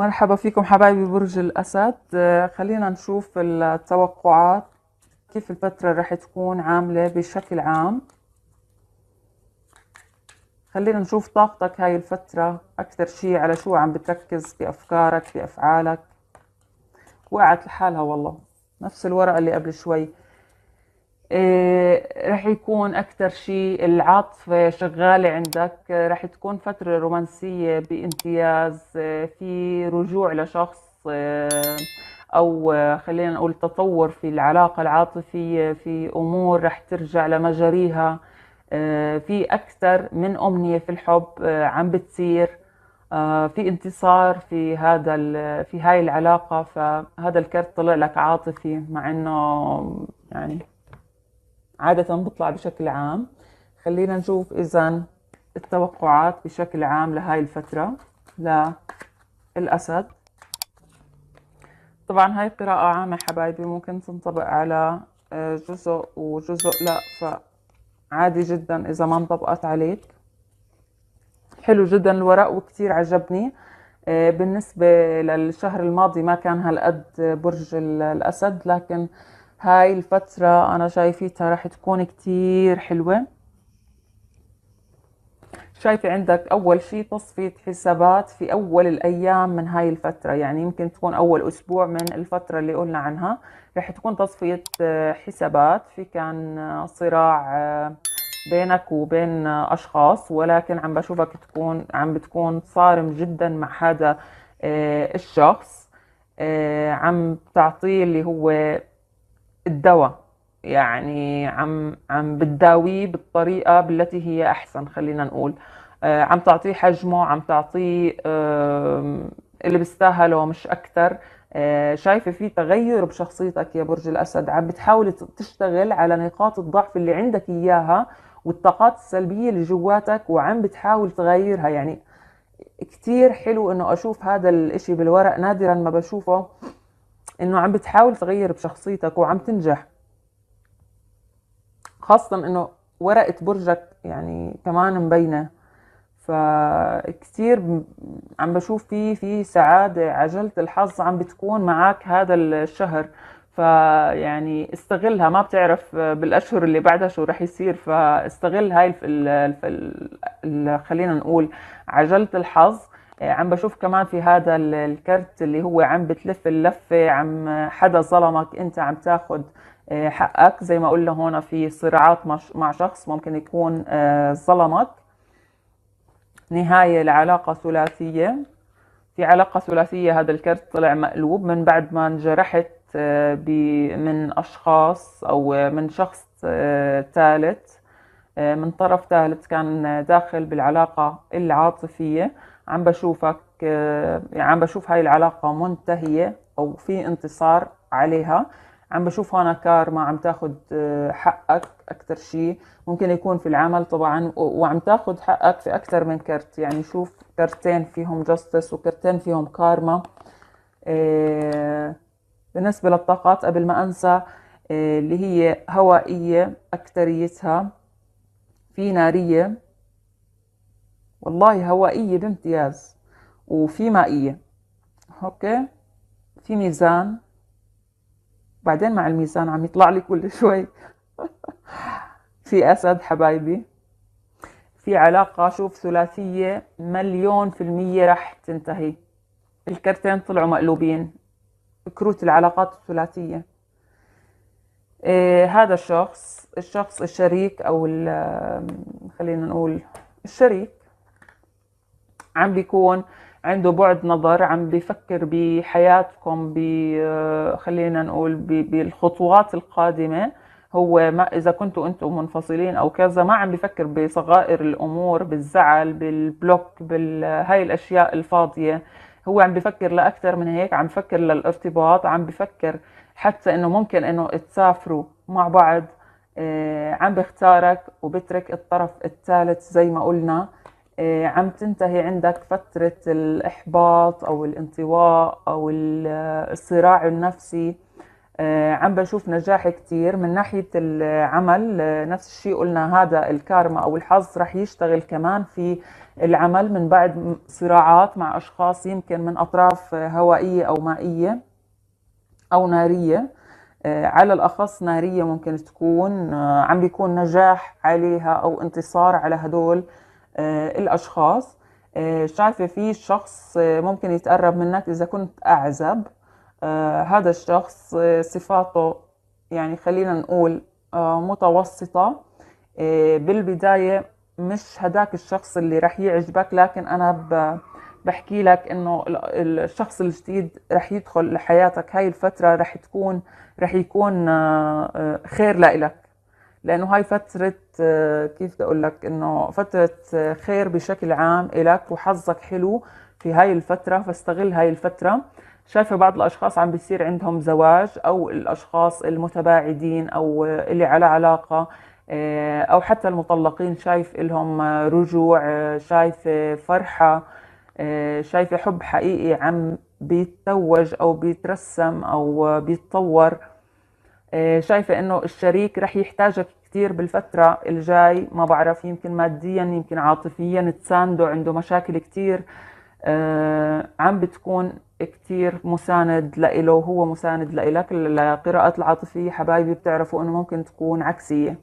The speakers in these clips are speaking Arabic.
مرحبا فيكم حبايبي برج الأسد آه، خلينا نشوف التوقعات كيف الفترة رح تكون عاملة بشكل عام خلينا نشوف طاقتك هاي الفترة أكثر شيء على شو عم بتركز بأفكارك بأفعالك وقعت لحالها والله نفس الورقة اللي قبل شوي آه، رح يكون أكثر شيء العاطفة شغالة عندك آه، رح تكون فترة رومانسية بامتياز آه، في رجوع لشخص أو خلينا نقول تطور في العلاقة العاطفية في أمور رح ترجع لمجاريها في أكثر من أمنية في الحب عم بتصير في انتصار في هذا في هاي العلاقة فهذا الكرت طلع لك عاطفي مع إنه يعني عادة بطلع بشكل عام خلينا نشوف إذا التوقعات بشكل عام لهاي الفترة للأسد طبعا هاي قراءة عامة حبايبي ممكن تنطبق على آه، جزء وجزء لا فعادي جدا إذا ما انطبقت عليك حلو جدا الورق وكتير عجبني آه، بالنسبة للشهر الماضي ما كان هالقد برج الأسد لكن هاي الفترة أنا شايفيتها رح تكون كتير حلوة شايفة عندك أول شي تصفية حسابات في أول الأيام من هاي الفترة يعني يمكن تكون أول أسبوع من الفترة اللي قلنا عنها رح تكون تصفية آه، حسابات في كان آه، صراع آه، بينك وبين أشخاص ولكن عم بشوفك تكون عم بتكون صارم جدا مع هذا الشخص عم تعطيه اللي هو الدواء يعني عم عم بتداويه بالطريقه بالتي هي احسن خلينا نقول آه عم تعطيه حجمه عم تعطيه آه اللي بيستاهله مش اكثر آه شايفه في تغير بشخصيتك يا برج الاسد عم بتحاول تشتغل على نقاط الضعف اللي عندك اياها والطاقات السلبيه اللي جواتك وعم بتحاول تغيرها يعني كثير حلو انه اشوف هذا الاشي بالورق نادرا ما بشوفه انه عم بتحاول تغير بشخصيتك وعم تنجح خاصة انه ورقة برجك يعني كمان مبينة فكتير عم بشوف في في سعادة عجلة الحظ عم بتكون معك هذا الشهر فيعني استغلها ما بتعرف بالاشهر اللي بعدها شو رح يصير فاستغل هاي الف... الف... خلينا نقول عجله الحظ عم بشوف كمان في هذا الكرت اللي هو عم بتلف اللفة عم حدا ظلمك انت عم تاخد آه، حقك زي ما قلنا هون في صراعات مع شخص ممكن يكون آه، ظلمك نهاية لعلاقة ثلاثية في علاقة ثلاثية هذا الكرت طلع مقلوب من بعد ما انجرحت آه، من أشخاص أو من شخص ثالث من طرف ثالث كان داخل بالعلاقة العاطفية عم بشوفك آه، عم بشوف هاي العلاقة منتهية أو في انتصار عليها عم بشوف هون كارما عم تاخد آه، حقك أكتر شيء ممكن يكون في العمل طبعا وعم تاخد حقك في أكتر من كرت يعني شوف كرتين فيهم جاستس وكرتين فيهم كارما آه، بالنسبة للطاقات قبل ما أنسى اللي هي هوائية أكتريتها في نارية والله هوائية بامتياز وفي مائية اوكي في ميزان بعدين مع الميزان عم يطلع لي كل شوي في اسد حبايبي في علاقة شوف ثلاثية مليون في المية راح تنتهي الكرتين طلعوا مقلوبين كروت العلاقات الثلاثية إيه هذا الشخص الشخص الشريك أو خلينا نقول الشريك عم بيكون عنده بعد نظر عم بفكر بحياتكم ب آه، خلينا نقول بالخطوات القادمه هو ما اذا كنتوا انتم منفصلين او كذا ما عم بفكر بصغائر الامور بالزعل بالبلوك بهاي الاشياء الفاضيه هو عم بفكر لاكثر من هيك عم بفكر للارتباط عم بفكر حتى انه ممكن انه تسافروا مع بعض آه، عم بختارك وبترك الطرف الثالث زي ما قلنا إيه، عم تنتهي عندك فترة الإحباط أو الانطواء أو الصراع النفسي إيه، عم بشوف نجاح كتير من ناحية العمل إيه، نفس الشيء قلنا هذا الكارما أو الحظ رح يشتغل كمان في العمل من بعد صراعات مع أشخاص يمكن من أطراف هوائية أو مائية أو نارية على الأخص نارية ممكن تكون عم بيكون نجاح عليها أو انتصار على هدول آه، الأشخاص آه، شايفة في شخص آه، ممكن يتقرب منك إذا كنت أعزب هذا الشخص صفاته يعني خلينا نقول متوسطة بالبداية مش هداك الشخص اللي رح يعجبك لكن أنا بحكي لك انه الشخص الجديد رح يدخل لحياتك هاي الفترة رح تكون رح يكون خير لإلك لانه هاي فتره آه، كيف بدي اقول لك انه فتره آه، خير بشكل عام إلك وحظك حلو في هاي الفتره فاستغل هاي الفتره شايفه بعض الاشخاص عم بيصير عندهم زواج او الاشخاص المتباعدين او آه، اللي على علاقه او حتى المطلقين شايف لهم رجوع شايف فرحه شايفه حب حقيقي عم بيتوج او بيترسم او بيتطور آه، شايفة انه الشريك رح يحتاجك كثير بالفترة الجاي ما بعرف يمكن ماديا يمكن عاطفيا تسانده عنده مشاكل كثير آه، عم بتكون كثير مساند لإله وهو مساند لإلك القراءات العاطفية حبايبي بتعرفوا انه ممكن تكون عكسية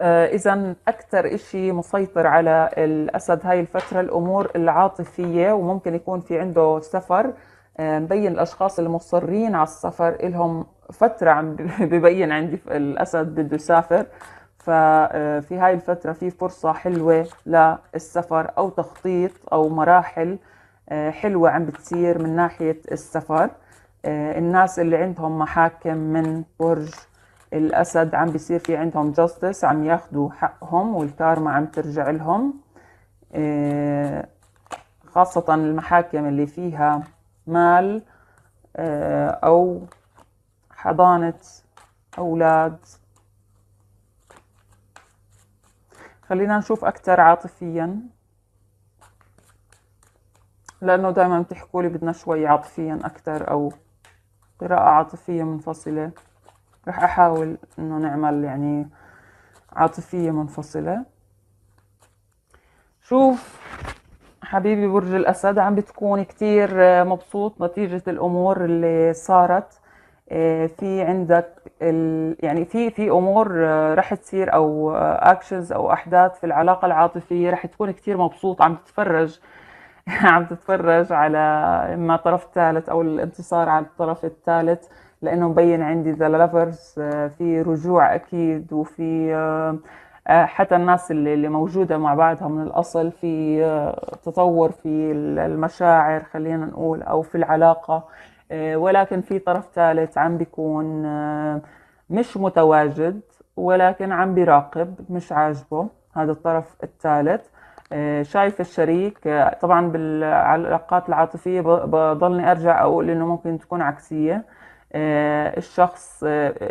آه، اذا اكثر إشي مسيطر على الاسد هاي الفتره الامور العاطفيه وممكن يكون في عنده سفر آه، مبين الاشخاص المصرين على السفر لهم فتره عم ببين عندي الاسد بده يسافر ففي آه، هاي الفتره في فرصه حلوه للسفر او تخطيط او مراحل آه، حلوه عم بتصير من ناحيه السفر الناس اللي عندهم محاكم من برج الاسد عم بيصير في عندهم جاستس عم ياخذوا حقهم والكارما عم ترجع لهم خاصه المحاكم اللي فيها مال آه، أو حضانة أولاد خلينا نشوف أكتر عاطفيا لأنه دايما بتحكوا لي بدنا شوي عاطفيا أكتر أو قراءة عاطفية منفصلة رح أحاول إنه نعمل يعني عاطفية منفصلة شوف حبيبي برج الأسد عم بتكون كتير آه، مبسوط نتيجة الأمور اللي صارت آه، في عندك ال... يعني في في امور آه، رح تصير او اكشنز او احداث في العلاقه العاطفيه رح تكون كثير مبسوط عم تتفرج عم تتفرج على اما طرف ثالث او الانتصار على الطرف الثالث لانه مبين عندي ذا لافرز في رجوع اكيد وفي آه، حتى الناس اللي موجودة مع بعضها من الأصل في آه، تطور في المشاعر خلينا نقول أو في العلاقة آه، ولكن في طرف ثالث عم بيكون مش متواجد ولكن عم بيراقب مش عاجبه هذا الطرف الثالث شايف الشريك طبعا بالعلاقات العاطفية بضلني أرجع أقول إنه ممكن تكون عكسية الشخص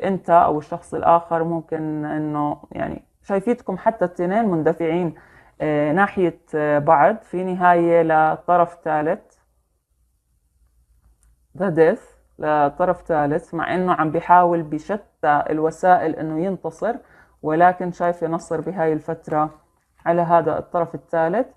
أنت أو الشخص الآخر ممكن إنه يعني شايفيتكم حتى التنين مندفعين آه، ناحية آه، بعض في نهاية لطرف ثالث ذا ديث لطرف ثالث مع انه عم بيحاول بشتى الوسائل انه ينتصر ولكن شايف ينصر بهاي الفترة على هذا الطرف الثالث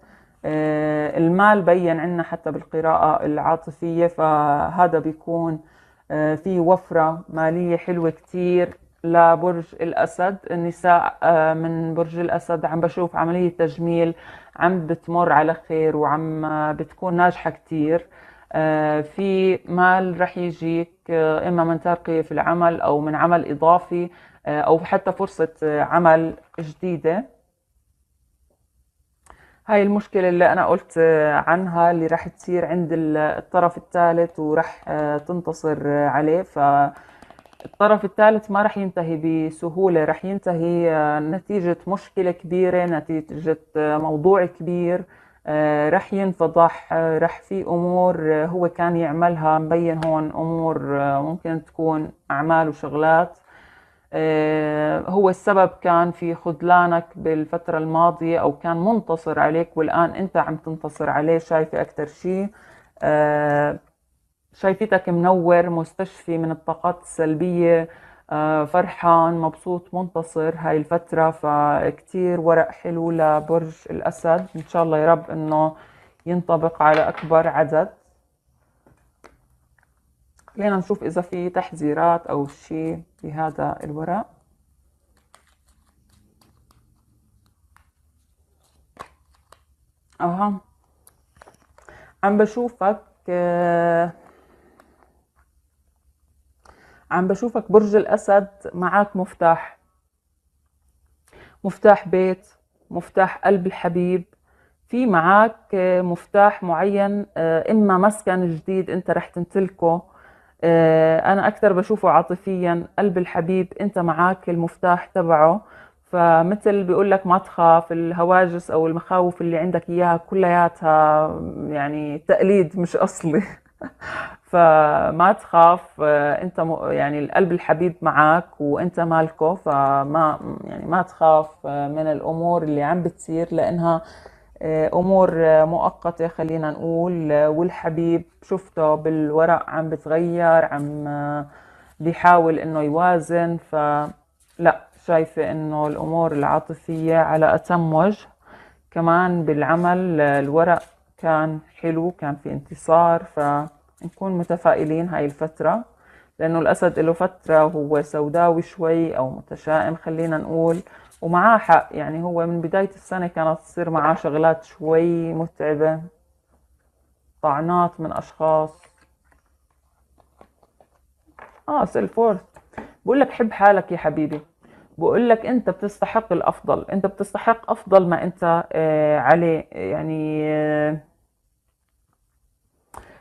آه، المال بين عنا حتى بالقراءة العاطفية فهذا بيكون في وفرة مالية حلوة كتير لبرج الأسد النساء آه، من برج الأسد عم بشوف عملية تجميل عم بتمر على خير وعم بتكون ناجحة كتير آه، في مال رح يجيك آه، إما من ترقية في العمل أو من عمل إضافي أو حتى فرصة عمل جديدة هاي المشكلة اللي أنا قلت عنها اللي رح تصير عند الطرف الثالث ورح تنتصر عليه ف الطرف الثالث ما رح ينتهي بسهولة رح ينتهي آه، نتيجة مشكلة كبيرة نتيجة آه، موضوع كبير آه، رح ينفضح رح في أمور هو كان يعملها مبين هون أمور ممكن تكون أعمال وشغلات هو السبب كان في خذلانك بالفترة الماضية أو كان منتصر عليك والآن أنت عم تنتصر عليه شايفة أكتر شيء شايفتك منور مستشفي من الطاقات السلبية آه، فرحان مبسوط منتصر هاي الفترة فكتير ورق حلو لبرج الأسد إن شاء الله يا رب إنه ينطبق على أكبر عدد خلينا نشوف إذا في تحذيرات أو شيء بهذا الورق أها عم بشوفك آه، عم بشوفك برج الأسد معك مفتاح مفتاح بيت مفتاح قلب الحبيب في معك آه، مفتاح معين آه، إما مسكن جديد أنت رح تمتلكه آه، أنا أكثر بشوفه عاطفيا قلب الحبيب أنت معك المفتاح تبعه فمثل بيقول لك ما تخاف الهواجس او المخاوف اللي عندك اياها كلياتها يعني تقليد مش اصلي فما تخاف آه، انت يعني القلب الحبيب معك وانت مالكه فما يعني ما تخاف آه، من الامور اللي عم بتصير لانها آه، امور مؤقته خلينا نقول والحبيب شفته بالورق عم بتغير عم بيحاول انه يوازن فلا شايفه انه الامور العاطفيه على اتم وجه كمان بالعمل الورق كان حلو كان في انتصار فنكون متفائلين هاي الفترة لأنه الأسد له فترة وهو سوداوي شوي أو متشائم خلينا نقول ومعاه حق يعني هو من بداية السنة كانت تصير معاه شغلات شوي متعبة طعنات من أشخاص اه سيلفورث بقول لك حب حالك يا حبيبي بقول لك انت بتستحق الافضل انت بتستحق افضل ما انت آه عليه يعني آه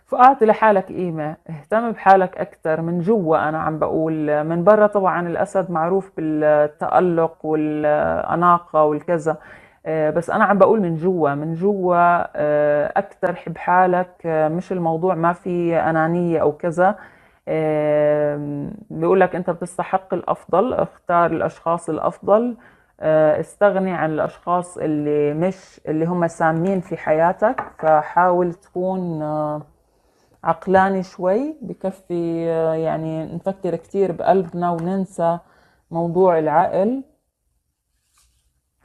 فاعطي لحالك قيمه اهتم بحالك اكثر من جوا انا عم بقول من برا طبعا الاسد معروف بالتالق والاناقه والكذا آه، بس انا عم بقول من جوا من جوا آه، اكثر حب حالك آه، مش الموضوع ما في انانيه او كذا بيقول لك انت بتستحق الافضل اختار الاشخاص الافضل استغني عن الاشخاص اللي مش اللي هم سامين في حياتك فحاول تكون عقلاني شوي بكفي آه، يعني نفكر كتير بقلبنا وننسى موضوع العقل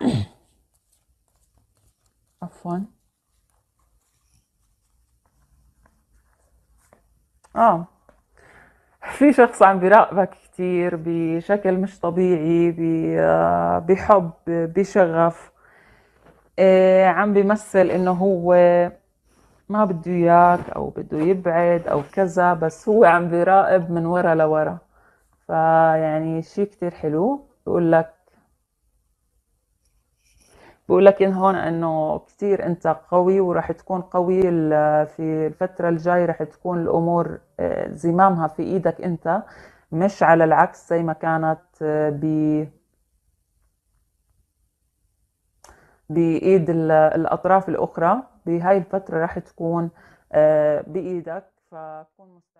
عفوا اه في شخص عم بيراقبك كتير بشكل مش طبيعي آه، بحب بشغف آه، عم بيمثل انه هو ما بده اياك او بده يبعد او كذا بس هو عم بيراقب من ورا لورا فيعني شيء كتير حلو بقول لك بقول لك إن هون انه كتير انت قوي وراح تكون قوي في الفتره الجايه راح تكون الامور آه، زمامها في ايدك انت مش على العكس زي ما كانت آه، ب بايد الاطراف الاخرى بهاي الفترة راح تكون آه، بإيدك فتكون